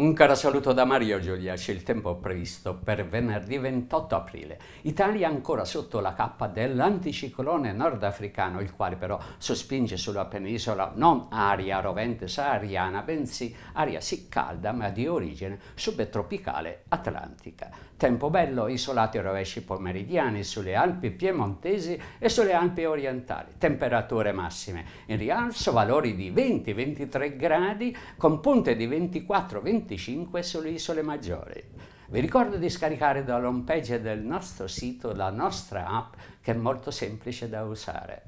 Un caro saluto da Mario Giuliaci, il tempo previsto per venerdì 28 aprile. Italia ancora sotto la cappa dell'anticiclone nordafricano, il quale però sospinge sulla penisola non aria rovente sahariana, bensì aria sì calda ma di origine subtropicale atlantica. Tempo bello, isolati rovesci pomeridiani sulle Alpi piemontesi e sulle Alpi orientali. Temperature massime in rialzo, valori di 20-23 gradi, con punte di 24-25 25 sulle isole maggiori. Vi ricordo di scaricare dall'home page del nostro sito la nostra app che è molto semplice da usare.